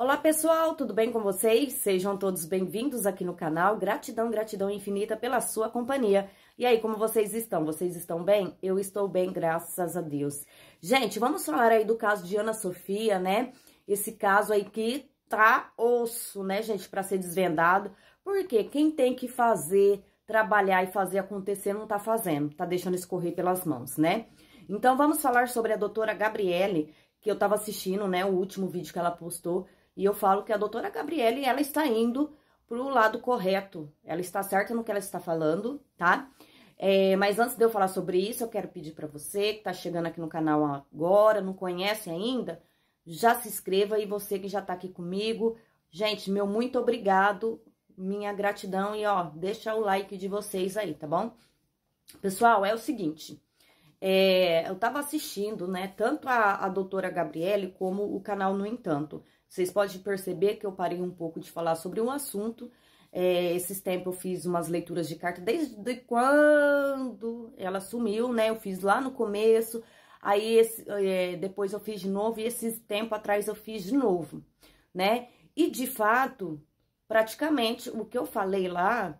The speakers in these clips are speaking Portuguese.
Olá pessoal, tudo bem com vocês? Sejam todos bem-vindos aqui no canal. Gratidão, gratidão infinita pela sua companhia. E aí, como vocês estão? Vocês estão bem? Eu estou bem, graças a Deus. Gente, vamos falar aí do caso de Ana Sofia, né? Esse caso aí que tá osso, né, gente, para ser desvendado. Porque quem tem que fazer, trabalhar e fazer acontecer não tá fazendo, tá deixando escorrer pelas mãos, né? Então vamos falar sobre a doutora Gabriele, que eu tava assistindo, né, o último vídeo que ela postou e eu falo que a doutora Gabriele, ela está indo para o lado correto. Ela está certa no que ela está falando, tá? É, mas antes de eu falar sobre isso, eu quero pedir para você que está chegando aqui no canal agora, não conhece ainda, já se inscreva e você que já está aqui comigo, gente, meu muito obrigado, minha gratidão e ó, deixa o like de vocês aí, tá bom? Pessoal, é o seguinte, é, eu estava assistindo, né, tanto a, a doutora Gabriele como o canal No Entanto. Vocês podem perceber que eu parei um pouco de falar sobre um assunto. É, esses tempos eu fiz umas leituras de carta, desde quando ela sumiu, né? Eu fiz lá no começo, aí esse, é, depois eu fiz de novo, e esses tempo atrás eu fiz de novo, né? E de fato, praticamente o que eu falei lá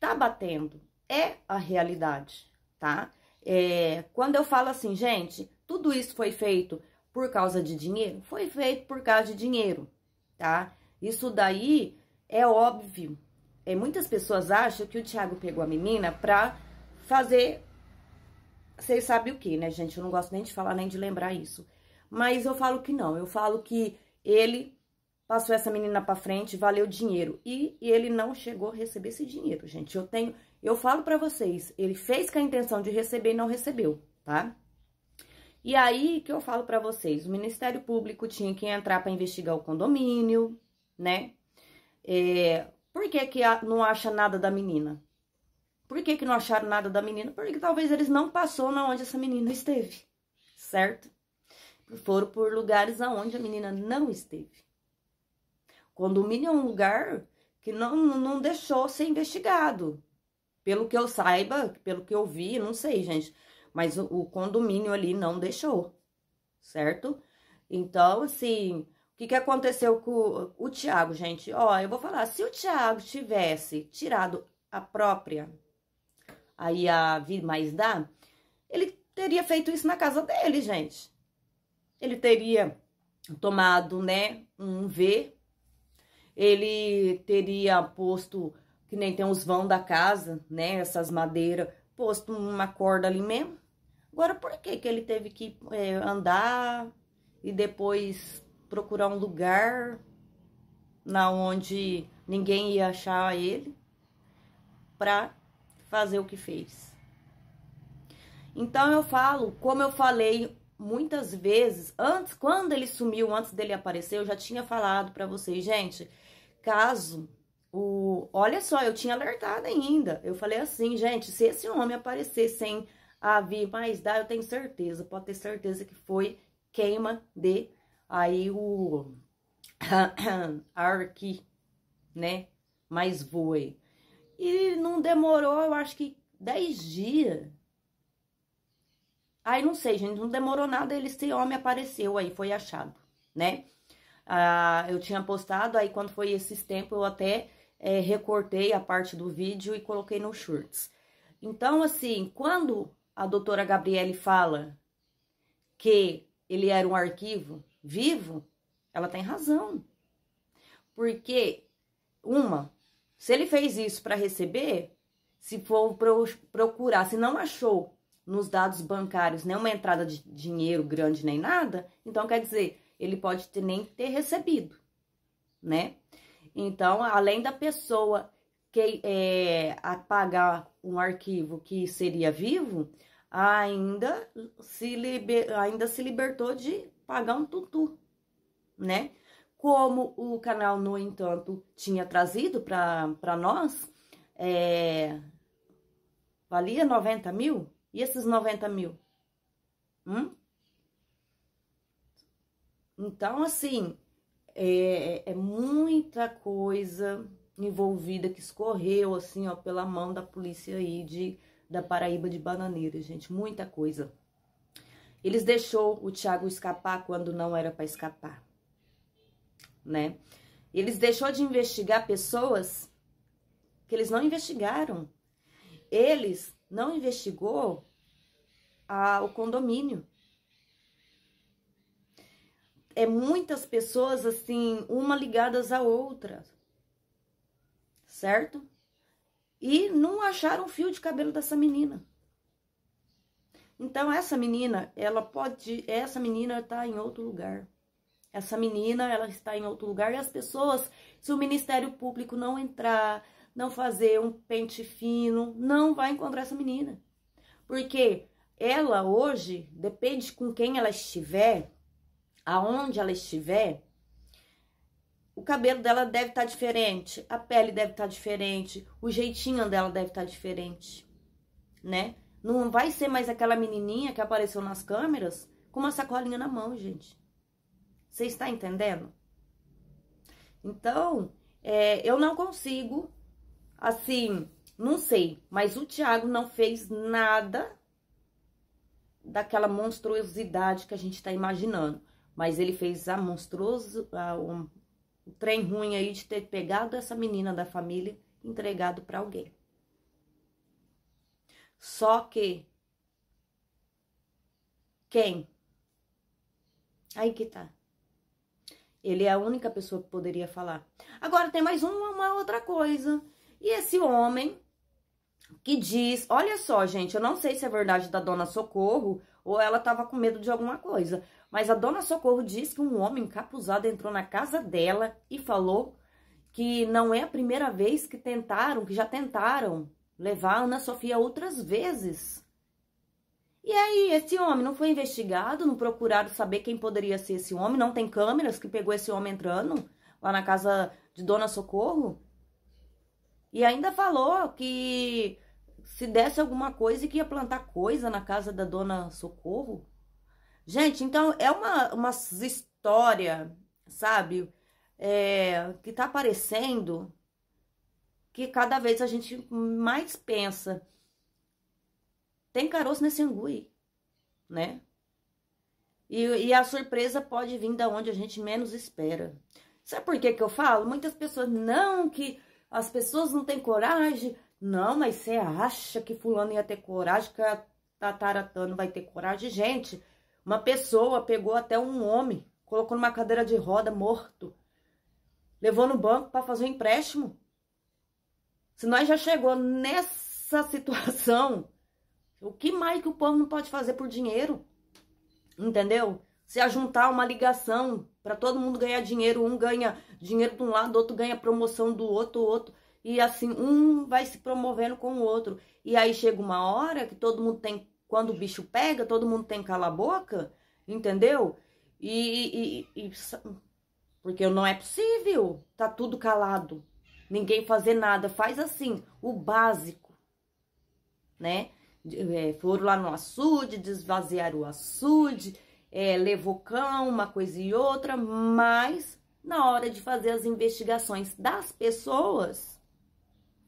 tá batendo, é a realidade, tá? É, quando eu falo assim, gente, tudo isso foi feito por causa de dinheiro? Foi feito por causa de dinheiro, tá? Isso daí é óbvio. É, muitas pessoas acham que o Thiago pegou a menina pra fazer. Vocês sabem o que, né, gente? Eu não gosto nem de falar nem de lembrar isso. Mas eu falo que não. Eu falo que ele passou essa menina pra frente, valeu dinheiro. E, e ele não chegou a receber esse dinheiro, gente. Eu tenho. Eu falo pra vocês, ele fez com a intenção de receber e não recebeu, tá? E aí que eu falo para vocês, o Ministério Público tinha que entrar para investigar o condomínio, né? É, por que que não acha nada da menina? Por que que não acharam nada da menina? Porque talvez eles não passou na onde essa menina esteve, certo? Foram por lugares aonde a menina não esteve. Condomínio é um lugar que não, não deixou ser investigado. Pelo que eu saiba, pelo que eu vi, não sei, gente mas o, o condomínio ali não deixou, certo? Então, assim, o que, que aconteceu com o, o Tiago, gente? Ó, eu vou falar, se o Tiago tivesse tirado a própria, aí a vi mais dá, ele teria feito isso na casa dele, gente. Ele teria tomado, né, um V, ele teria posto, que nem tem os vão da casa, né, essas madeiras, posto uma corda ali mesmo, Agora, por que, que ele teve que é, andar e depois procurar um lugar na onde ninguém ia achar ele para fazer o que fez? Então eu falo, como eu falei muitas vezes, antes quando ele sumiu, antes dele aparecer, eu já tinha falado para vocês, gente, caso o, olha só, eu tinha alertado ainda. Eu falei assim, gente, se esse homem aparecer sem havia, mas dá, eu tenho certeza, pode ter certeza que foi queima de aí o arqui, né? Mas voe. E não demorou, eu acho que 10 dias. Aí não sei, gente, não demorou nada, ele, esse homem apareceu aí, foi achado, né? Ah, eu tinha postado, aí quando foi esses tempos eu até é, recortei a parte do vídeo e coloquei no shorts. Então, assim, quando a doutora Gabriele fala que ele era um arquivo vivo, ela tem razão. Porque, uma, se ele fez isso para receber, se for procurar, se não achou nos dados bancários nenhuma entrada de dinheiro grande nem nada, então quer dizer, ele pode ter, nem ter recebido, né? Então, além da pessoa que, é, apagar um arquivo que seria vivo, ainda se, liber, ainda se libertou de pagar um tutu, né? Como o canal, no entanto, tinha trazido para nós, é, valia 90 mil? E esses 90 mil? Hum? Então, assim, é, é, é muita coisa envolvida que escorreu assim, ó, pela mão da polícia aí de da Paraíba de Bananeira, gente, muita coisa. Eles deixou o Thiago escapar quando não era para escapar, né? Eles deixou de investigar pessoas que eles não investigaram. Eles não investigou a, o condomínio. É muitas pessoas assim, uma ligadas à outra certo? E não acharam o fio de cabelo dessa menina. Então essa menina, ela pode, essa menina está em outro lugar. Essa menina, ela está em outro lugar e as pessoas, se o Ministério Público não entrar, não fazer um pente fino, não vai encontrar essa menina. Porque ela hoje, depende com quem ela estiver, aonde ela estiver, o cabelo dela deve estar tá diferente, a pele deve estar tá diferente, o jeitinho dela deve estar tá diferente, né? Não vai ser mais aquela menininha que apareceu nas câmeras com uma sacolinha na mão, gente. Você está entendendo? Então, é, eu não consigo, assim, não sei, mas o Thiago não fez nada daquela monstruosidade que a gente está imaginando. Mas ele fez a monstruoso, a, o trem ruim aí de ter pegado essa menina da família e entregado para alguém. Só que quem? Aí que tá. Ele é a única pessoa que poderia falar. Agora tem mais uma, uma outra coisa. E esse homem que diz, olha só, gente, eu não sei se é verdade da dona Socorro ou ela estava com medo de alguma coisa, mas a dona Socorro diz que um homem capuzado entrou na casa dela e falou que não é a primeira vez que tentaram, que já tentaram levar a Ana Sofia outras vezes. E aí, esse homem não foi investigado, não procuraram saber quem poderia ser esse homem, não tem câmeras que pegou esse homem entrando lá na casa de Dona Socorro? E ainda falou que se desse alguma coisa que ia plantar coisa na casa da dona Socorro. Gente, então é uma, uma história, sabe? É, que tá aparecendo que cada vez a gente mais pensa. Tem caroço nesse angui, né? E, e, a surpresa pode vir da onde a gente menos espera. Sabe por que que eu falo? Muitas pessoas, não, que as pessoas não têm coragem. Não, mas você acha que fulano ia ter coragem, que a tataratana vai ter coragem? Gente, uma pessoa pegou até um homem, colocou numa cadeira de roda, morto. Levou no banco para fazer um empréstimo. Se nós já chegou nessa situação, o que mais que o povo não pode fazer por dinheiro? Entendeu? Se ajuntar uma ligação para todo mundo ganhar dinheiro. Um ganha dinheiro de um lado, outro ganha promoção do outro, outro. E assim, um vai se promovendo com o outro. E aí chega uma hora que todo mundo tem, quando o bicho pega, todo mundo tem que calar a boca, entendeu? E, e, e, porque não é possível, tá tudo calado. Ninguém fazer nada, faz assim, o básico, né? É, foram lá no açude, desvaziaram o açude, é, levou cão, uma coisa e outra, mas na hora de fazer as investigações das pessoas,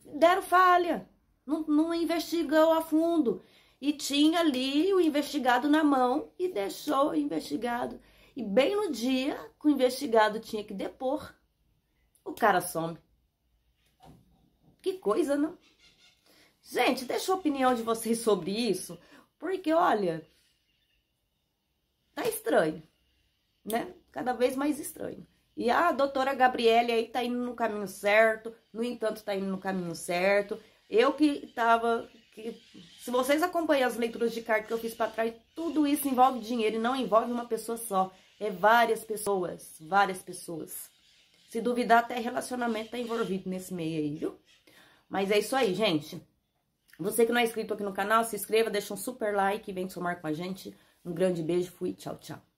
deram falha, não, não investigou a fundo. E tinha ali o investigado na mão e deixou o investigado. E bem no dia que o investigado tinha que depor, o cara some. Que coisa, não? Gente, deixa a opinião de vocês sobre isso, porque olha, tá estranho, né? Cada vez mais estranho. E a doutora Gabriele aí tá indo no caminho certo, no entanto, tá indo no caminho certo. Eu que tava. Que, se vocês acompanham as leituras de carta que eu fiz para trás, tudo isso envolve dinheiro e não envolve uma pessoa só. É várias pessoas, várias pessoas. Se duvidar, até relacionamento tá envolvido nesse meio aí, viu? Mas é isso aí, gente. Você que não é inscrito aqui no canal, se inscreva, deixa um super like e vem somar com a gente. Um grande beijo, fui, tchau, tchau.